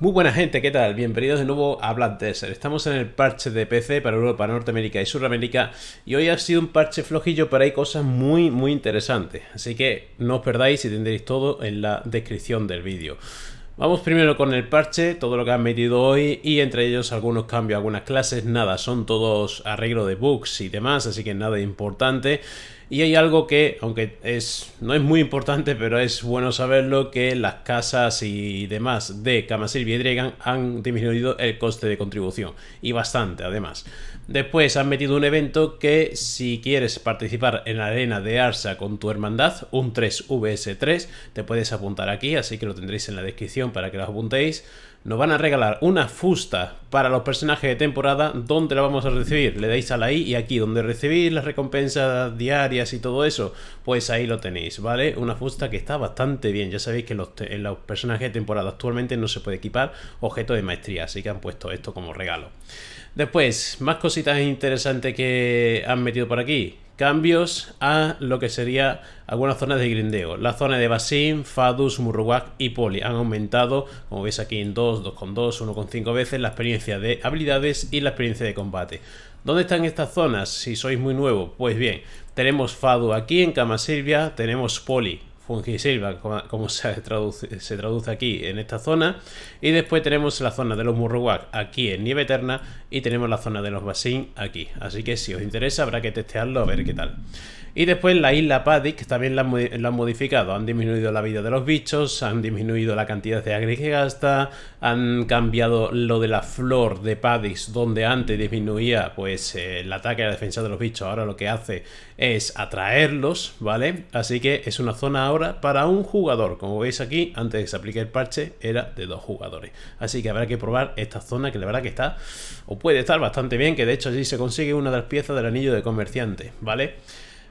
Muy buena gente, ¿qué tal? Bienvenidos de nuevo a Black Estamos en el parche de PC para Europa, Norteamérica y Sudamérica y hoy ha sido un parche flojillo, pero hay cosas muy, muy interesantes. Así que no os perdáis y tendréis todo en la descripción del vídeo. Vamos primero con el parche, todo lo que han metido hoy y entre ellos algunos cambios, algunas clases, nada, son todos arreglo de bugs y demás, así que nada importante. Y hay algo que, aunque es, no es muy importante, pero es bueno saberlo, que las casas y demás de Camasir y Dragon han disminuido el coste de contribución. Y bastante, además. Después han metido un evento que si quieres participar en la arena de Arsa con tu hermandad, un 3VS3, te puedes apuntar aquí, así que lo tendréis en la descripción para que lo apuntéis nos van a regalar una fusta para los personajes de temporada. ¿Dónde la vamos a recibir? Le dais a la I y aquí, donde recibís las recompensas diarias y todo eso, pues ahí lo tenéis, ¿vale? Una fusta que está bastante bien. Ya sabéis que en eh, los personajes de temporada actualmente no se puede equipar objeto de maestría, así que han puesto esto como regalo. Después, más cositas interesantes que han metido por aquí cambios a lo que sería algunas zonas de grindeo. La zona de Basim, Fadus, Murruak y Poli han aumentado, como veis aquí en 2, 2,2, 1,5 veces la experiencia de habilidades y la experiencia de combate. ¿Dónde están estas zonas si sois muy nuevo? Pues bien, tenemos Fadu aquí en Cama Silvia, tenemos Poli fungisilva, como se traduce, se traduce, aquí en esta zona. Y después tenemos la zona de los Murruwak aquí en Nieve Eterna y tenemos la zona de los basín aquí. Así que si os interesa habrá que testearlo a ver qué tal. Y después la isla que también la, han modificado. Han disminuido la vida de los bichos, han disminuido la cantidad de agri que gasta, han cambiado lo de la flor de Paddix, donde antes disminuía pues eh, el ataque y la defensa de los bichos. Ahora lo que hace es atraerlos, ¿vale? Así que es una zona ahora para un jugador. Como veis aquí, antes de que se aplique el parche, era de dos jugadores. Así que habrá que probar esta zona que la verdad que está, o puede estar bastante bien, que de hecho allí se consigue una de las piezas del anillo de comerciante, ¿vale?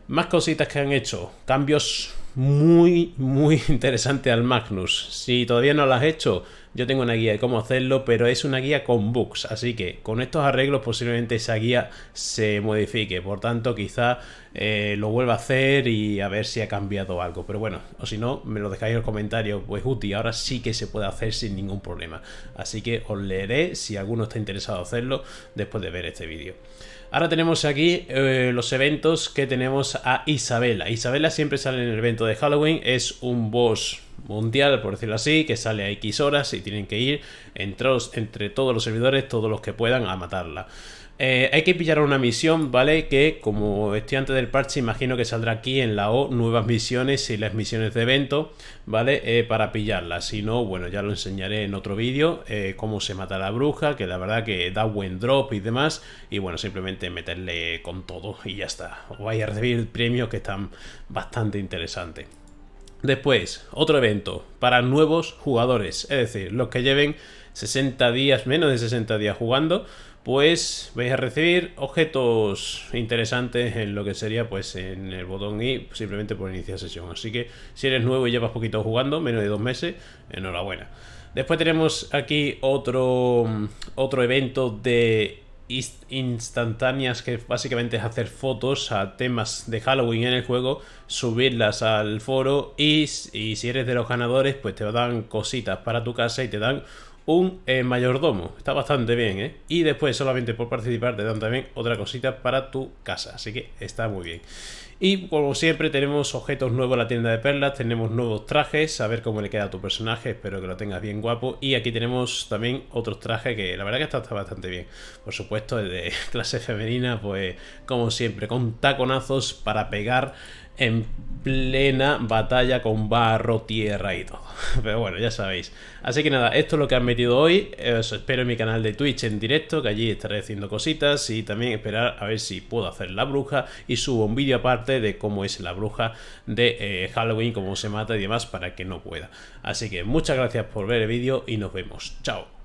Más cositas que han hecho. Cambios muy, muy interesantes al Magnus. Si todavía no las has hecho, yo tengo una guía de cómo hacerlo, pero es una guía con bugs, así que con estos arreglos posiblemente esa guía se modifique. Por tanto, quizá eh, lo vuelva a hacer y a ver si ha cambiado algo. Pero bueno, o si no, me lo dejáis en los comentarios. Pues útil, ahora sí que se puede hacer sin ningún problema. Así que os leeré si alguno está interesado en hacerlo después de ver este vídeo. Ahora tenemos aquí eh, los eventos que tenemos a Isabela. Isabela siempre sale en el evento de Halloween, es un boss mundial, por decirlo así, que sale a X horas y tienen que ir entre, entre todos los servidores, todos los que puedan, a matarla. Eh, hay que pillar una misión, ¿vale? Que como estoy antes del parche, imagino que saldrá aquí en la O nuevas misiones y las misiones de evento, ¿vale? Eh, para pillarla, Si no, bueno, ya lo enseñaré en otro vídeo, eh, cómo se mata la bruja, que la verdad que da buen drop y demás. Y bueno, simplemente meterle con todo y ya está. Os vais a recibir premios que están bastante interesantes. Después, otro evento para nuevos jugadores, es decir, los que lleven 60 días, menos de 60 días jugando, pues vais a recibir objetos interesantes en lo que sería pues en el botón y simplemente por iniciar sesión. Así que si eres nuevo y llevas poquito jugando, menos de dos meses, enhorabuena. Después tenemos aquí otro, otro evento de instantáneas que básicamente es hacer fotos a temas de Halloween en el juego, subirlas al foro y, si eres de los ganadores pues te dan cositas para tu casa y te dan un eh, mayordomo. Está bastante bien, ¿eh? Y después, solamente por participar, te dan también otra cosita para tu casa. Así que está muy bien. Y como siempre, tenemos objetos nuevos en la tienda de perlas. Tenemos nuevos trajes. A ver cómo le queda a tu personaje. Espero que lo tengas bien guapo. Y aquí tenemos también otros trajes que la verdad que está, bastante bien. Por supuesto, de clase femenina, pues como siempre, con taconazos para pegar en plena batalla con barro, tierra y todo. Pero bueno, ya sabéis. Así que nada, esto es lo que han metido hoy. Os espero en mi canal de Twitch en directo, que allí estaré haciendo cositas. Y también esperar a ver si puedo hacer la bruja. Y subo un vídeo aparte de cómo es la bruja de eh, Halloween, cómo se mata y demás, para que no pueda. Así que muchas gracias por ver el vídeo y nos vemos. Chao.